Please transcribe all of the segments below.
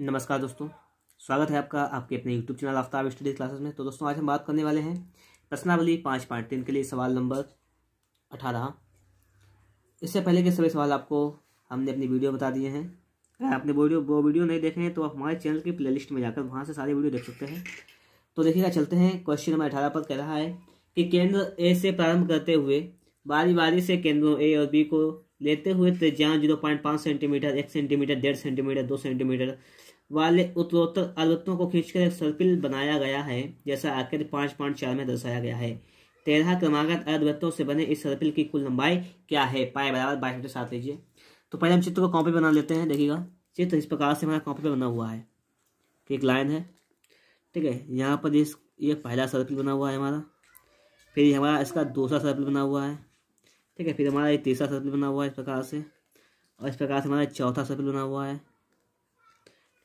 नमस्कार दोस्तों स्वागत है आपका आपके अपने YouTube channel Aftab studies classes में तो दोस्तों आज हम बात करने वाले हैं प्रश्नावली पाँच पॉइंट तीन के लिए सवाल नंबर अठारह इससे पहले के सभी सवाल आपको हमने अपनी वीडियो बता दिए हैं अगर आपने वीडियो वो वीडियो नहीं देखे हैं तो आप हमारे चैनल की प्ले में जाकर वहाँ से सारी वीडियो देख सकते हैं तो देखिएगा चलते हैं क्वेश्चन नंबर अठारह पर कह रहा है कि केंद्र ए से प्रारंभ करते हुए बारी बारी से केंद्रों ए और बी को लेते हुए त्रिज्या जीरो पॉइंट पाँच सेंटीमीटर एक सेंटीमीटर डेढ़ सेंटीमीटर दो सेंटीमीटर वाले उत्तरोत्तर आवर्तों को खींचकर एक सर्किल बनाया गया है जैसा आकृति पाँच पॉइंट चार में दर्शाया गया है तेरह क्रमागत अर्धवृत्तों से बने इस सर्किल की कुल लंबाई क्या है पाए बराबर बाईस मीटर साथ लीजिए तो पहले हम चित्र को कॉपी बना लेते हैं देखिएगा चित्र इस प्रकार से हमारा कॉपी पर बना हुआ है कि तो एक लाइन है ठीक है यहाँ पर इस ये पहला सर्किल बना हुआ है हमारा फिर हमारा इसका दूसरा सर्किल बना हुआ है ठीक है फिर हमारा ये तीसरा सर्किल बना हुआ है इस प्रकार से और इस प्रकार से हमारा चौथा सर्किल बना हुआ है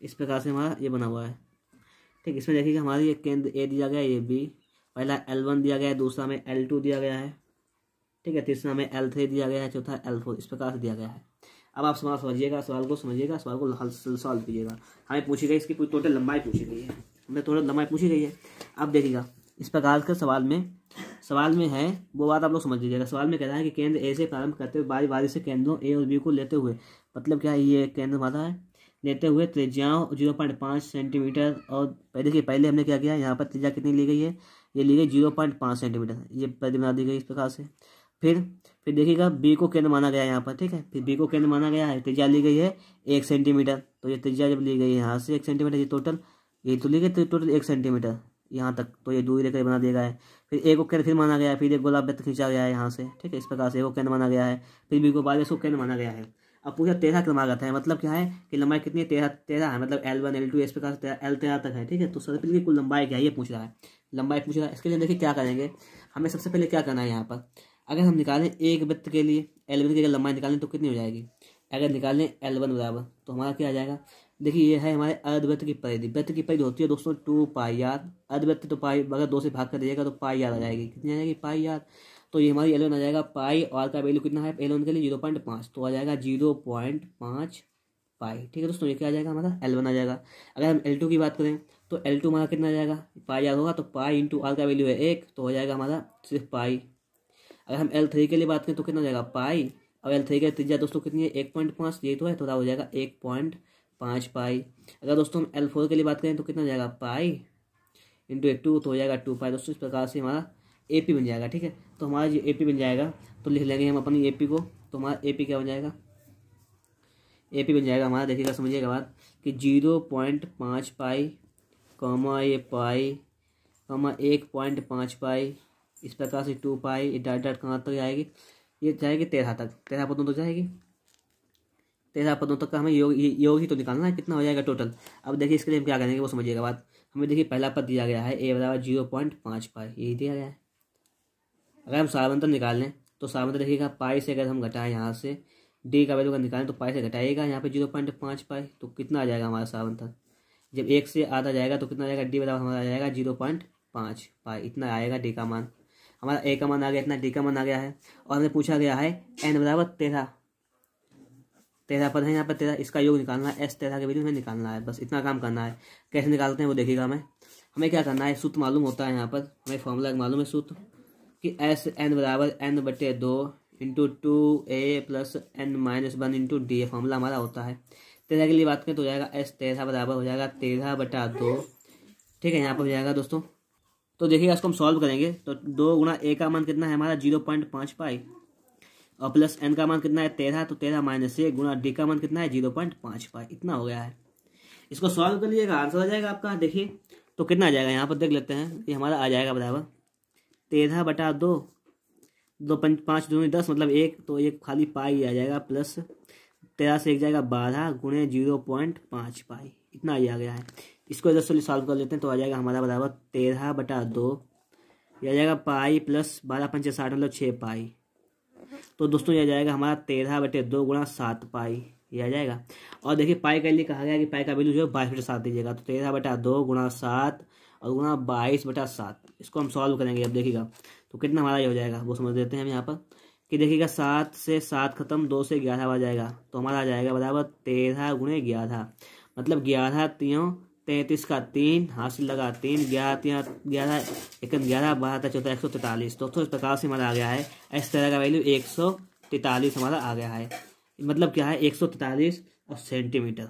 इस प्रकार से हमारा ये बना हुआ है ठीक इसमें देखिए हमारी एक केंद्र ए दिया गया है ये बी पहला एल वन दिया गया है दूसरा में एल टू दिया गया है ठीक है तीसरा में एल थ्री दिया गया है चौथा एल फोर इस प्रकार से दिया गया है अब आप सवाल समझिएगा सवाल को समझिएगा सवाल को सॉल्व कीजिएगा हमें पूछी गई इसकी पूरी टोटल लंबाई पूछी गई है हमें टोटल लंबाई पूछी गई है अब देखिएगा इस प्रकार के सवाल में सवाल में है वो बात आप लोग समझ लीजिएगा सवाल में कह रहा है कि केंद्र ए से प्रारंभ करते हुए बारी बारी से केंद्रों ए और बी को लेते हुए मतलब क्या है ये केंद्र माता है लेते हुए त्रिज्याओं जीरो पॉइंट पाँच सेंटीमीटर और देखिए पहले हमने क्या किया यहाँ पर त्रिज्या कितनी ली गई है ये ली गई जीरो पॉइंट पाँच सेंटीमीटर ये बना दी गई इस प्रकार से फिर फिर देखिएगा बी को केंद्र माना गया यहाँ पर ठीक है फिर बी को केंद्र माना गया है त्रिज्या ली गई है एक सेंटीमीटर तो ये त्रिज्या जब ली गई है यहाँ से एक सेंटीमीटर ये टोटल ये तो ली गई टोटल एक सेंटीमीटर यहाँ तक तो ये दूरी लेकर बना दिया गया है फिर ए को केंद्र फिर माना गया फिर एक गोलाब खींचा गया है यहाँ से ठीक है इस प्रकार से एक को केंद्र माना गया है फिर बी को बाद को केंद्र माना गया है अब पूछा तेरह क्रमागत है मतलब क्या है कि लंबाई कितनी है तेरह तेरह है मतलब एल वन एल टू इस प्रकार से एल तेरह तक है ठीक है तो सबसे पहले कुल लंबाई क्या है ये पूछ रहा है लंबाई पूछ रहा है इसके लिए देखिए क्या करेंगे हमें सबसे पहले क्या करना है यहाँ पर अगर हम निकालें एक वृत्त के लिए एल वन की अगर लंबाई निकालें तो कितनी हो जाएगी अगर निकालें एल वन बराबर तो हमारा क्या आ जाएगा देखिए ये है हमारे अर्धवृत्त की परिधि वृत्त की परिधि होती है दोस्तों टू पाई आर अर्धवृत्त तो पाई अगर दो से भाग कर दिएगा तो पाई आर आ जाएगी कितनी आ जाएगी पाई आर तो ये हमारी एलेवन आ जाएगा पाई आर का वैल्यू कितना है एलेवन के लिए जीरो पॉइंट पाँच तो आ जाएगा जीरो पॉइंट पाँच पाई ठीक है दोस्तों ये क्या आ जाएगा हमारा एलेवन आ जाएगा अगर हम एल टू की बात करें तो एल टू हमारा कितना आ जाएगा पाई आर होगा तो पाई इंटू आर का वैल्यू है एक तो हो जाएगा हमारा सिर्फ पाई अगर हम एल थ्री के लिए बात करें तो कितना हो जाएगा पाई और एल थ्री के त्रिज्या दोस्तों कितनी है एक पॉइंट पाँच ये तो है थोड़ा तो हो जाएगा एक पॉइंट पाँच पाई अगर दोस्तों हम एल फोर के लिए बात करें तो कितना जाएगा पाई इंटू टू तो हो जाएगा टू पाई दोस्तों इस प्रकार से हमारा ए पी बन जाएगा ठीक है तो हमारा जो ए पी बन जाएगा तो लिख लेंगे हम अपनी ए पी को तो हमारा ए पी क्या बन जाएगा ए पी बन जाएगा हमारा देखिएगा समझिएगा बात कि जीरो पॉइंट पाँच pi comma A pi comma एक पॉइंट पाँच पाई इस प्रकार से टू पाई ये डाट डाट कहाँ तक तो जाएगी ये जाएगी तेरह तक तेरह पदों तक तो जाएगी तेरह पदों तक का हमें योग योग ही तो निकालना है कितना हो जाएगा टोटल अब देखिए इसके लिए हम क्या करेंगे वो समझिएगा बात हमें देखिए पहला पद दिया गया है ए बराबर जीरो पॉइंट पाँच पाई यही दिया गया है अगर हम निकाल निकालें तो सावंतर देखिएगा पाई से अगर हम घटाएं यहाँ से डी का वैल्यू अगर निकालें तो पाई से घटाइएगा यहाँ पे जीरो पॉइंट पाँच पाई तो कितना आ जाएगा हमारा सावंतर जब एक से आधा जाएगा तो कितना आ जाएगा डी बराबर हमारा आ जाएगा जीरो पॉइंट पाँच पाई इतना आएगा डी का मान हमारा ए का मान आ गया इतना डी का मान आ गया है और हमें पूछा गया है एन बराबर तेरह तेरह पद है यहाँ पर तेरह इसका योग निकालना है एस तेरह के वैल्यू में निकालना है बस इतना काम करना है कैसे निकालते हैं वो देखिएगा हमें हमें क्या करना है सूत्र मालूम होता है यहाँ पर हमें फॉर्मूला मालूम है सूत्र कि एस एन बराबर एन बटे दो into two A plus N minus one into D A formula हमारा होता है तेरह के लिए बात करें तो हो जाएगा एस तेरह बराबर हो जाएगा तेरह बटा दो ठीक है यहाँ पर हो जाएगा दोस्तों तो देखिए इसको हम सॉल्व करेंगे तो दो गुना ए का मान कितना है हमारा जीरो पॉइंट पाँच पाई और प्लस एन का मान कितना है तेरह तो तेरह माइनस ए गुणा डी का मान कितना है जीरो पॉइंट पाँच पाई इतना हो गया है इसको सॉल्व कर लीजिएगा आंसर आ जाएगा आपका देखिए तो कितना आ जाएगा यहाँ पर देख लेते हैं ये हमारा आ जाएगा बराबर तेरह बटा दो दो पंच पाँच दो दस मतलब एक तो एक खाली पाई आ जाएगा प्लस तेरह से एक जाएगा बारह गुणे जीरो पॉइंट पाँच पाई इतना ही आ गया है इसको इधर से सॉल्व कर लेते हैं तो आ जाएगा हमारा बराबर तेरह बटा दो यह आ जाएगा पाई प्लस बारह पंच साठ मतलब छः पाई तो दोस्तों यह आ जाएगा हमारा तेरह बटे दो गुणा सात पाई यह आ जाएगा और देखिए पाई के लिए कहा गया कि पाई का वैल्यू जो है बाईस बटे सात दीजिएगा तो तेरह बटा दो गुणा सात और गुना बाईस बटा सात इसको हम सॉल्व करेंगे अब देखिएगा तो कितना हमारा ये हो जाएगा वो समझ देते हैं हम यहाँ पर कि देखिएगा सात से सात खत्म दो से ग्यारह आ जाएगा तो हमारा आ जाएगा बराबर तेरह गुणे ग्यारह मतलब ग्यारह तीनों तैंतीस का तीन हासिल लगा तीन ग्यारह ग्यारह एक ग्यारह बारह चौथा एक सौ तैंतालीस तो इस प्रकार से हमारा आ गया है इस तरह का वैल्यू एक सौ तैंतालीस हमारा आ गया है मतलब क्या है एक सौ तैंतालीस और सेंटीमीटर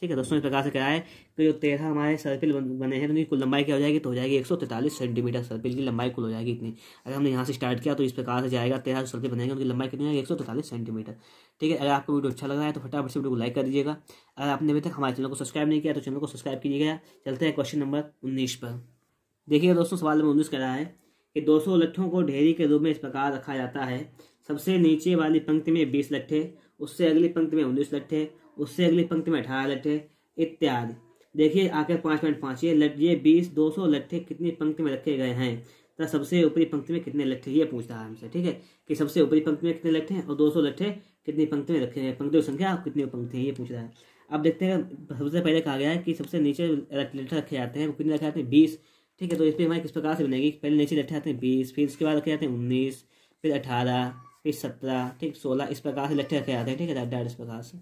ठीक है दोस्तों इस प्रकार से क्या है कि जो तेरह हमारे सर्पिल बने हैं तो उनकी कुल लंबाई क्या हो जाएगी तो हो जाएगी एक सौ तैतालीस सेंटीमीटर सर्पिल की लंबाई कुल हो जाएगी इतनी अगर हमने यहाँ से स्टार्ट किया तो इस प्रकार से जाएगा तेरह सर्पिल बनेंगे उनकी लंबाई कितनी है एक सौ तैंतालीस सेंटीमीटर ठीक है अगर आपको वीडियो अच्छा लग रहा है तो फटाफट से वीडियो को लाइक कर दीजिएगा अगर आपने अभी तक हमारे चैनल को सब्सक्राइब नहीं किया तो चैनल को सब्सक्राइब कीजिएगा चलते हैं क्वेश्चन नंबर उन्नीस पर देखिए दोस्तों सवाल नंबर उन्नीस कह रहा है कि दो सौ लट्ठों को ढेरी के रूप में इस प्रकार रखा जाता है सबसे नीचे वाली पंक्ति में बीस लट्ठे उससे अगली पंक्ति में उन्नीस लट्ठे उससे अगली पंक्ति में अठारह लट्ठे इत्यादि देखिए आखिर पाँच पॉइंट पाँच ये लट ये बीस दो सौ लट्ठे कितनी पंक्ति में रखे गए हैं तो सबसे ऊपरी पंक्ति में कितने लट्ठे ये पूछ रहा है हमसे ठीक है कि सबसे ऊपरी पंक्ति में कितने लट्ठे हैं और दो सौ लट्ठे कितनी पंक्ति में रखे हैं पंक्तियों संख्या कितनी पंक्ति है ये पूछ रहा है अब देखते हैं सबसे पहले कहा गया है कि सबसे नीचे लट्ठे रखे जाते हैं कितने रखे जाते हैं बीस ठीक है तो इस पर हमारे किस प्रकार से बनेगी पहले नीचे लट्ठे आते हैं बीस फिर उसके बाद रखे जाते हैं उन्नीस फिर अठारह फिर सत्रह ठीक सोलह इस प्रकार से लट्ठे रखे जाते हैं ठीक है डेढ़ इस प्रकार से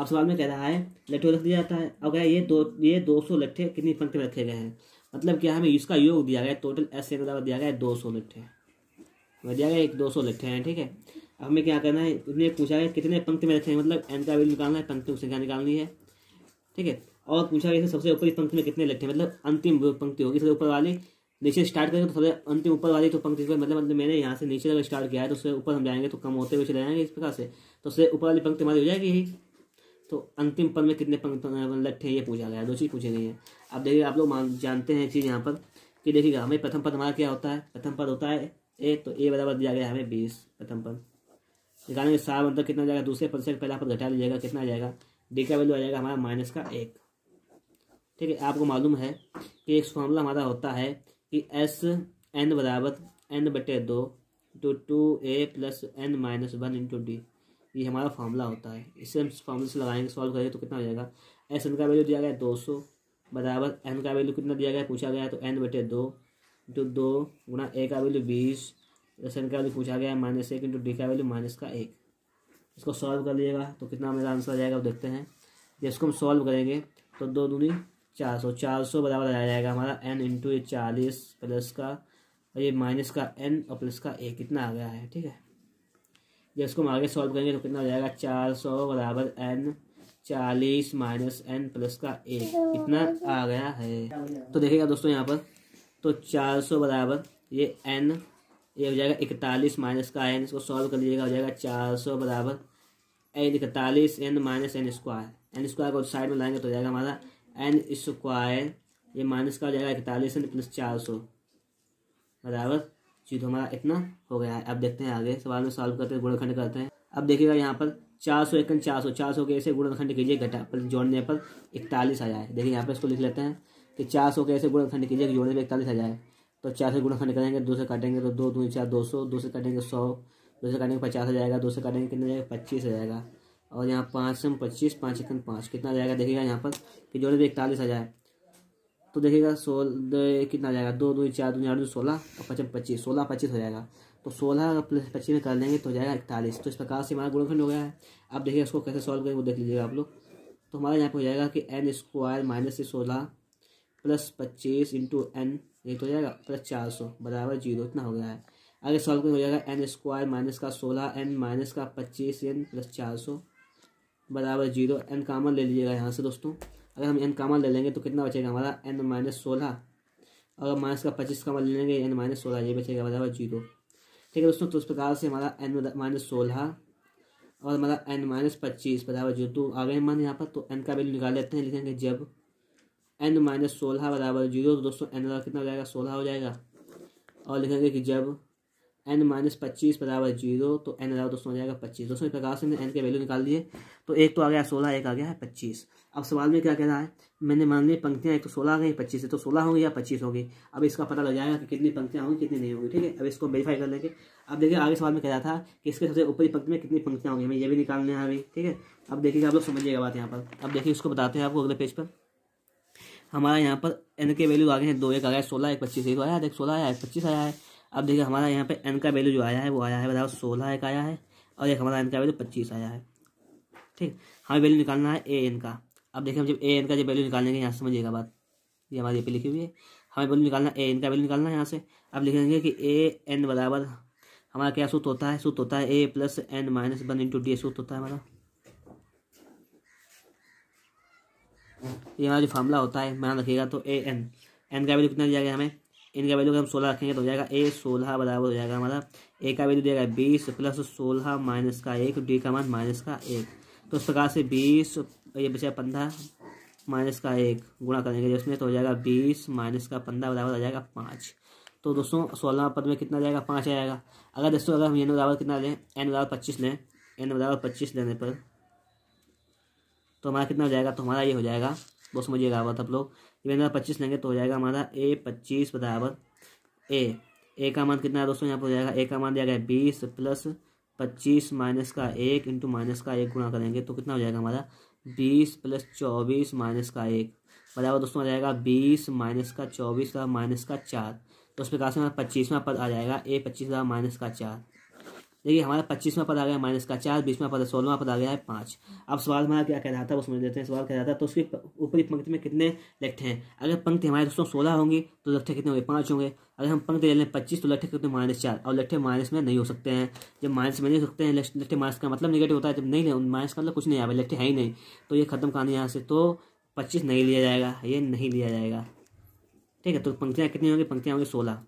अब सवाल में कह रहा है लट्ठे रख दिया जाता है अब क्या ये दो ये दो सौ लट्ठे कितनी पंक्ति में रखे गए हैं मतलब क्या हमें इसका योग दिया गया टोटल एस बराबर दिया गया है दो सौ लट्ठे दिया गया एक दो सौ लट्ठे हैं ठीक है अब हमें क्या करना है उसने पूछा है कितने पंक्ति में रखे हैं मतलब एन का वैल्यू निकालना है पंक्ति की संख्या निकालनी है ठीक है और पूछा गया सबसे ऊपर इस पंक्ति में कितने लट्ठे मतलब अंतिम पंक्ति होगी सबसे ऊपर वाली नीचे स्टार्ट करेंगे तो सबसे अंतिम ऊपर वाली तो पंक्ति पर मतलब मतलब मैंने यहाँ से नीचे अगर स्टार्ट किया है तो उससे ऊपर हम जाएंगे तो कम होते हुए चले जाएंगे इस प्रकार से तो उससे ऊपर वाली पंक्ति हमारी हो जाएगी यही तो अंतिम पद में कितने पंक्त लट्ठे ये पूछा गया दो चीज़ पूछी गई है अब देखिए आप लोग मान जानते हैं चीज़ यहाँ पर कि देखिएगा हमें प्रथम पद हमारा क्या होता है प्रथम पद होता है ए तो ए बराबर दिया गया हमें बीस प्रथम पद निकालेंगे सात अंतर मतलब कितना जाएगा दूसरे पद से पहला पद घटा लीजिएगा कितना जाएगा डी का वैल्यू आ जाएगा हमारा माइनस का एक ठीक है आपको मालूम है कि एक फॉर्मूला हमारा होता है कि एस एन बराबर एन बटे दो two two A plus N minus one into D ये हमारा फार्मूला होता है इसे हम फार्मूले से लगाएंगे सॉल्व करेंगे तो कितना हो जाएगा एस एन का वैल्यू दिया गया है दो सौ बराबर एन का वैल्यू कितना दिया गया है पूछा गया तो एन बटे दो इंटू दो गुना ए का वैल्यू बीस एस एन का वैल्यू पूछा गया है माइनस एक इंटू डी का वैल्यू माइनस का एक इसको सॉल्व कर लीजिएगा तो कितना मेरा आंसर आ जाएगा देखते हैं जिसको हम सॉल्व करेंगे तो दो दूनी चार सौ चार सौ बराबर आ जाएगा हमारा एन इंटू ये चालीस प्लस का और ये माइनस का एन और प्लस का ए कितना आ गया है ठीक है जब इसको हम आगे सॉल्व करेंगे तो कितना हो जाएगा चार सौ बराबर एन चालीस माइनस एन प्लस का एक इतना आ गया है तो देखिएगा दोस्तों यहाँ पर तो चार सौ बराबर ये एन ये हो जाएगा इकतालीस माइनस का एन इसको सॉल्व कर लीजिएगा हो जाएगा चार सौ बराबर एन इकतालीस N minus N square N square को साइड में लाएंगे तो हो जाएगा हमारा एन स्क्वायर ये माइनस का हो जाएगा इकतालीस एन प्लस चार सौ बराबर चीज तो हमारा इतना हो गया है अब देखते हैं आगे सवाल में सॉल्व करते हैं गुणखंड करते हैं अब देखिएगा यहाँ पर चार सौ इक्कन चार सौ चार सौ के ऐसे गुणखंड कीजिए घटा पर जोड़ने पर इकतालीस आ जाए देखिए यहाँ पर इसको लिख लेते हैं कि चार सौ के ऐसे गुणखंड कीजिए जोड़ने पर इकतालीस आ जाए तो चार से गुणखंड करेंगे दो से काटेंगे तो दो दो चार दो सौ दो से काटेंगे सौ दो से काटेंगे पचास आ जाएगा दो से काटेंगे कितना जाएगा पच्चीस आ जाएगा और यहाँ पाँच से पच्चीस पाँच इक्कन पाँच कितना आ जाएगा देखिएगा यहाँ पर कि जोड़ने पर इकतालीस आ जाए तो देखिएगा सोलह कितना जाएगा दो दो चार दो चार दो सोलह और तो पचम पच्चीस सोलह पच्चीस हो जाएगा तो सोलह प्लस पच्चीस में कर लेंगे तो हो जाएगा इकतालीस तो इस प्रकार से हमारा गुणनखंड हो गया है अब देखिए इसको कैसे सॉल्व करेंगे वो देख लीजिएगा आप लोग तो हमारा यहाँ पर हो जाएगा कि एन स्क्वायर माइनस सोलह प्लस पच्चीस इंटू एन ये तो हो जाएगा प्लस चार सौ बराबर जीरो इतना हो गया है आगे सॉल्व करेंगे हो जाएगा एन स्क्वायर माइनस का सोलह एन माइनस का पच्चीस एन प्लस चार सौ बराबर जीरो एन कामन ले लीजिएगा यहाँ से दोस्तों अगर हम एन कामा ले लेंगे तो कितना बचेगा हमारा एन माइनस सोलह अगर माइनस का पच्चीस कामा ले लेंगे एन माइनस सोलह ये बचेगा बराबर जीरो ठीक है दोस्तों तो उस प्रकार से हमारा एन माइनस सोलह और हमारा एन माइनस पच्चीस बराबर जीरो तो आ गए मान यहाँ पर तो एन का वैल्यू निकाल लेते हैं लिखेंगे जब एन माइनस सोलह बराबर जीरो तो दोस्तों एन का कितना हो जाएगा सोलह हो जाएगा और लिखेंगे कि जब एन माइनस पच्चीस बराबर जीरो तो एन बराबर दोस्तों आ जाएगा पच्चीस दोस्तों इस प्रकार से मैंने एन के वैल्यू निकाल दिए तो एक तो आ गया सोलह एक आ गया है पच्चीस अब सवाल में क्या कह रहा है मैंने मान ली पंक्तियाँ एक तो सोलह आ गई पच्चीस है तो सोलह होंगी या पच्चीस होगी अब इसका पता लग जाएगा कि कितनी पंक्तियाँ होंगी कितनी नहीं होंगी ठीक है अब इसको वेरीफाई कर लेंगे अब देखिए आगे सवाल में कह रहा था कि इसके सबसे ऊपरी पंक्ति में कितनी पंक्तियाँ होंगी हमें ये भी निकालने हैं अभी ठीक है अब देखिएगा आप लोग समझिएगा बात यहाँ पर अब देखिए इसको बताते हैं आपको अगले पेज पर हमारा यहाँ पर एन के वैल्यू आ गए हैं दो एक आ गया सोलह एक पच्चीस एक आया एक सोलह आया एक पच्चीस आया है अब देखिए हमारा यहाँ पे एन का वैल्यू जो आया है वो आया है बताओ सोलह एक आया है और एक हमारा एन का वैल्यू पच्चीस आया है ठीक हमें वैल्यू निकालना है ए एन का अब देखिए हम जब ए एन का जब वैल्यू निकालेंगे यहाँ समझिएगा बात ये हमारी यहाँ पे लिखी हुई है हमें वैल्यू निकालना ए एन का वैल्यू निकालना है यहाँ से अब लिखेंगे कि ए एन बराबर हमारा क्या सूत्र होता है सूत्र होता है A plus N minus one into D सूत्र होता है हमारा ये हमारा जो फार्मूला होता है मान रखिएगा तो ए एन एन का वैल्यू कितना दिया गया हमें इनका वैल्यू अगर हम सोलह रखेंगे तो हो जाएगा ए सोलह बराबर हो जाएगा हमारा ए का वैल्यू दिया बीस प्लस सोलह माइनस का एक डी का मान माइनस का एक तो इस प्रकार से बीस ये बचा पंद्रह माइनस का एक गुणा करेंगे जिसमें तो हो जाएगा बीस माइनस का पंद्रह बराबर हो जाएगा पाँच तो दोस्तों सोलह पद में कितना जाएगा पाँच आएगा अगर दोस्तों अगर हम एन बराबर कितना लें एन बराबर पच्चीस लें एन बराबर पच्चीस लेने पर तो हमारा कितना हो जाएगा तो हमारा ये हो जाएगा दोस्तों मुझे गावत आप लोग इवन अगर पच्चीस लेंगे तो हो जाएगा हमारा ए पच्चीस बराबर ए ए का मान कितना है दोस्तों यहाँ पर हो जाएगा ए का मान दिया गया बीस प्लस पच्चीस माइनस का एक इंटू माइनस का एक गुणा करेंगे तो कितना हो जाएगा हमारा बीस प्लस चौबीस माइनस का एक बराबर दोस्तों आ जाएगा बीस माइनस का चौबीस का माइनस का चार तो उस प्रकार से हमारा पच्चीसवा पद आ जाएगा ए पच्चीस का माइनस का चार देखिए हमारा पच्चीसवा पद आ गया माइनस का चार बीसवा पद सोलवा पद आ गया है पाँच अब सवाल हमारा क्या कह रहा था वो समझ लेते हैं सवाल कह रहा था तो उसकी ऊपरी पंक्ति में कितने लट्ठे हैं अगर पंक्ति हमारे दोस्तों सोलह होंगी तो लट्ठे कितने होंगे पाँच होंगे अगर हम पंक्ति ले लें पच्चीस तो लट्ठे कितने माइनस चार और लट्ठे माइनस में नहीं हो सकते हैं जब माइनस में नहीं हो सकते हैं लट्ठे माइनस का मतलब निगेटिव होता है जब नहीं माइनस का मतलब कुछ नहीं आया लट्ठे है ही नहीं तो ये खत्म करानी यहाँ से तो पच्चीस नहीं लिया जाएगा ये नहीं लिया जाएगा ठीक है तो पंक्तियाँ कितनी होंगी पंक्तियाँ होंगी सोलह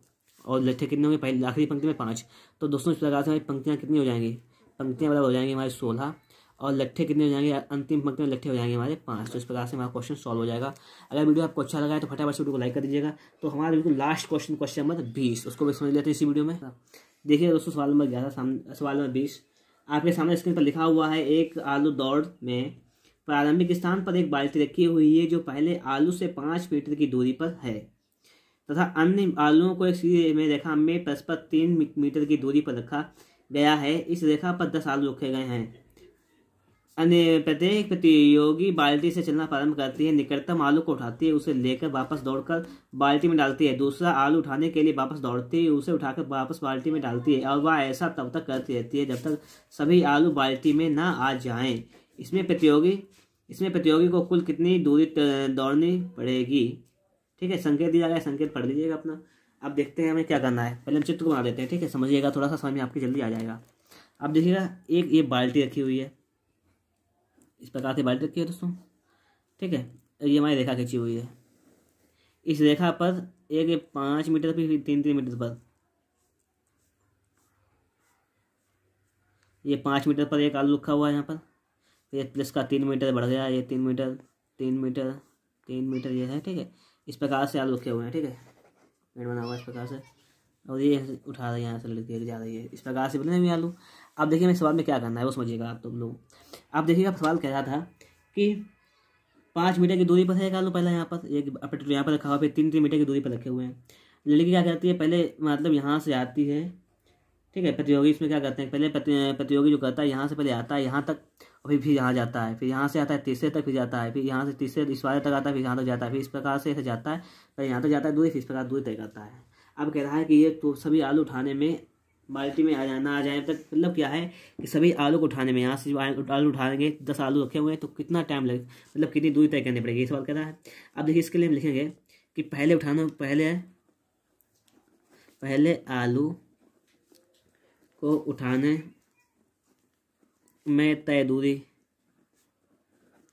और लट्ठे कितने होंगे पहले आखिरी पंक्ति में पाँच तो दोस्तों इस प्रकार से हमारी पंक्तियाँ कितनी हो जाएंगी पंक्तियाँ बराबर हो जाएंगी हमारे सोलह और लट्ठे कितने हो जाएंगे अंतिम पंक्ति में लट्ठे हो जाएंगे हमारे पाँच तो इस प्रकार से हमारा क्वेश्चन सॉल्व हो जाएगा अगर वीडियो आपको अच्छा लगा है तो फटाफट से वीडियो को लाइक कर दीजिएगा तो हमारा बिल्कुल लास्ट क्वेश्चन क्वेश्चन नंबर बीस उसको भी समझ लेते हैं इसी वीडियो में देखिए दोस्तों सवाल नंबर ग्यारह सवाल नंबर बीस आपके सामने स्क्रीन पर लिखा हुआ है एक आलू दौड़ में प्रारंभिक स्थान पर एक बाल्टी रखी हुई है जो पहले आलू से पाँच मीटर की दूरी पर है तथा अन्य आलुओं को एक सीधी में रेखा में परस्पर तीन मीटर की दूरी पर रखा गया है इस रेखा पर दस आलू रखे गए हैं अन्य प्रत्येक प्रतियोगी बाल्टी से चलना प्रारंभ करती है निकटतम आलू को उठाती है उसे लेकर वापस दौड़कर बाल्टी में डालती है दूसरा आलू उठाने के लिए वापस दौड़ती है उसे उठाकर वापस बाल्टी में डालती है और वह ऐसा तब तक करती रहती है जब तक सभी आलू बाल्टी में ना आ जाए इसमें प्रतियोगी इसमें प्रतियोगी को कुल कितनी दूरी दौड़नी पड़ेगी ठीक है संकेत दिया गया संकेत पढ़ लीजिएगा अपना अब देखते हैं हमें क्या करना है पहले हम चित्र को बना देते हैं ठीक है समझिएगा थोड़ा सा समझ में आपकी जल्दी आ जाएगा अब देखिएगा एक ये बाल्टी रखी हुई है इस प्रकार से बाल्टी रखी है दोस्तों ठीक है ये हमारी रेखा खींची हुई है इस रेखा पर एक ये पाँच मीटर पर तीन तीन मीटर पर ये पाँच मीटर पर एक आलू रखा हुआ है यहाँ पर ये प्लस का तीन मीटर बढ़ गया ये तीन मीटर तीन मीटर तीन मीटर ये है ठीक है इस प्रकार से आलू रखे हुए हैं ठीक है पेड़ बना हुआ इस प्रकार से और ये उठा रही है यहाँ से लेके जा रही है इस प्रकार से बने हुए आलू अब देखिए मैं सवाल में क्या करना है वो समझिएगा आप तुम लोग आप देखिएगा सवाल कह रहा था कि पाँच मीटर की दूरी पर है एक आलू पहले यहाँ पर एक अपने यहाँ पर रखा हुआ फिर तीन तीन मीटर की दूरी पर रखे हुए हैं लड़की क्या करती है पहले मतलब यहाँ से आती है ठीक है प्रतियोगी इसमें क्या करते हैं पहले प्रतियोगी जो करता है यहाँ से पहले आता है यहाँ तक और फिर फिर यहाँ जाता है फिर यहाँ से आता है तीसरे तक फिर जाता है फिर यहाँ से तीसरे इस वाले तक आता है फिर यहाँ तक जाता है फिर इस प्रकार से ऐसे जाता है पहले यहाँ तक जाता है दूरी फिर इस प्रकार दूरी तय करता है अब कह रहा है कि ये तो सभी आलू उठाने में बाल्टी में आ जाए ना आ जाए तक मतलब क्या है कि सभी आलू को उठाने में यहाँ से आलू उठाएंगे दस आलू रखे हुए हैं तो कितना टाइम लगे मतलब कितनी दूरी तय करनी पड़ेगी इस बार कह रहा है अब देखिए इसके लिए हम लिखेंगे कि पहले उठाना पहले पहले आलू को उठाने में तय दूरी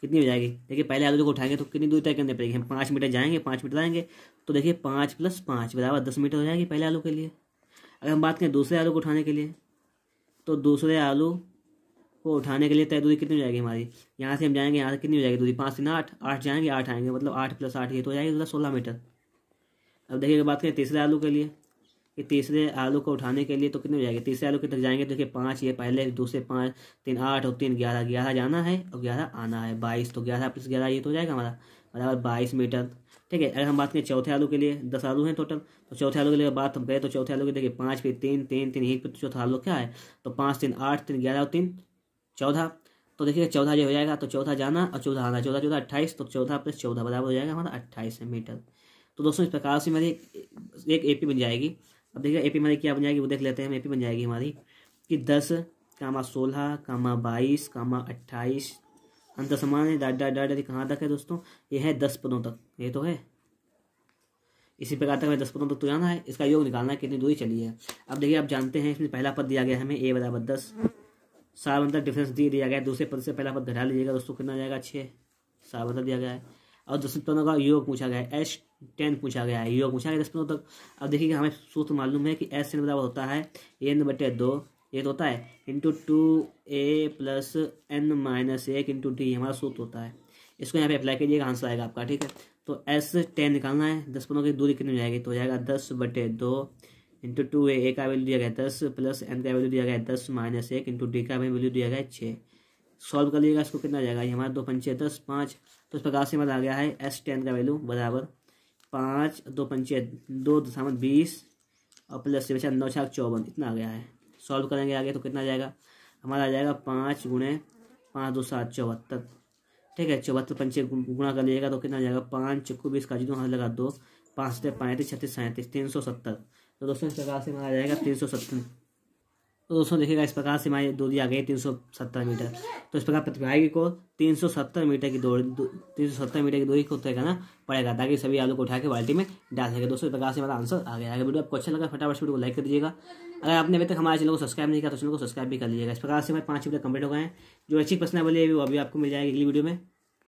कितनी हो जाएगी देखिए पहले आलू को उठाएंगे तो कितनी दूरी तय करनी पड़ेगी हम पाँच मीटर जाएंगे पाँच मीटर आएंगे तो देखिए पाँच प्लस पाँच बराबर दस मीटर हो जाएगी पहले आलू के लिए अगर हम बात करें दूसरे आलू को उठाने के लिए तो दूसरे आलू को उठाने के लिए तय दूरी कितनी हो जाएगी हमारी यहाँ से हम जाएंगे यहाँ से कितनी हो जाएगी दूरी पाँच तीन आठ आठ जाएंगे आठ आएंगे मतलब आठ प्लस आठ ये तो हो जाएगी तो सोलह मीटर अब देखिए बात करें तीसरे आलू के लिए कि तीसरे आलू को उठाने के लिए तो कितने जाएंगे तीसरे आलू कितने जाएंगे तो देखिए पाँच ये पहले दूसरे पाँच तीन आठ और तीन ग्यारह ग्यारह जाना है और ग्यारह आना है बाईस तो ग्यारह प्लस ग्यारह ये तो हो जाएगा हमारा बराबर बाईस मीटर ठीक है अगर हम बात करें चौथे आलू के लिए दस आलू हैं टोटल तो चौथे आलू के लिए बात हम करें तो चौथे आलू के देखिए पाँच पे तीन तीन तीन एक पे तो चौथा आलू क्या है तो पाँच तीन आठ तीन ग्यारह और तीन चौदह तो देखिए चौदह जो हो जाएगा तो चौदह जाना और चौदह आना चौदह चौदह अट्ठाईस तो चौदह प्लस चौदह बराबर हो जाएगा हमारा अट्ठाईस मीटर तो दोस्तों इस प्रकार से मेरी एक ए बन जाएगी अब देखिए एपी हमारी क्या बन जाएगी वो देख लेते हैं हम ए पी बन जाएगी हमारी कि दस कामा सोलह कामा बाईस कामा अट्ठाईस अंतर समान है डाट डाट डाट कहाँ तक है दोस्तों ये है दस पदों तक ये तो है इसी प्रकार तक हमें दस पदों तक तो जाना है इसका योग निकालना है कितनी दूरी चली है अब देखिए आप जानते हैं इसमें पहला पद दिया गया हमें ए बराबर दस सात अंतर डिफरेंस दे दिया गया है दूसरे पद से पहला पद घटा लीजिएगा दोस्तों कितना जाएगा छः सात अंतर दिया गया है और दूसरे पदों का योग पूछा गया है एच टेन पूछा गया है योग पूछा गया दस पंद्रह तक अब देखिए हमें सूत्र मालूम है कि एस एन बराबर होता है एन बटे दो ये तो होता है into two A plus N minus एक इंटू डी हमारा सूत्र होता है इसको यहाँ पे अप्लाई कीजिएगा आंसर आएगा आपका ठीक है तो एस टेन निकालना है दस पंद्रह की दूरी कितनी हो जाएगी तो हो जाएगा दस बटे दो इंटू टू ए ए का वैल्यू दिया गया दस प्लस एन का वैल्यू दिया गया दस माइनस एक इंटू डी का वैल्यू दिया गया छः सॉल्व कर लीजिएगा इसको कितना जाएगा ये हमारा दो पंचे दस पाँच तो इस प्रकार से मत आ गया है एस टेन का वैल्यू बराबर पाँच दो पंचे दो दशमलव बीस और प्लस से बचा नौ छाख चौवन इतना आ गया है सॉल्व करेंगे आगे तो कितना आ जाएगा हमारा आ जाएगा पाँच गुणे पाँच दो सात चौहत्तर ठीक है चौहत्तर पंचे गुणा कर लीजिएगा तो कितना आ जाएगा पाँच चक्कू बीस का दो हाथ लगा दो पाँच से पैंतीस छत्तीस सैंतीस तीन सौ सत्तर तो दोस्तों इस प्रकार से हमारा आ जाएगा तीन सौ सत्तर तो दोस्तों देखिएगा इस प्रकार से हमारी दूरी आ गई तीन सौ सत्तर मीटर तो इस प्रकार प्रतिभागी को तीन सौ सत्तर मीटर की दूरी तीन सौ सत्तर मीटर की दूरी को तय करना पड़ेगा ताकि सभी आलू को उठा के बाल्टी में डाल सके दोस्तों इस प्रकार से हमारा आंसर आ गया अगर वीडियो आपको अच्छा लगा फटाफट वीडियो को लाइक कर दीजिएगा अगर आपने अभी तक हमारे चैनल को सब्सक्राइब नहीं किया तो चैनल को सब्सक्राइब भी कर लीजिएगा इस प्रकार से हमारे पाँच वीडियो कंप्लीट हो गए हैं जो अच्छी पसंद बोली है वो अभी आपको मिल जाएगी अगली वीडियो में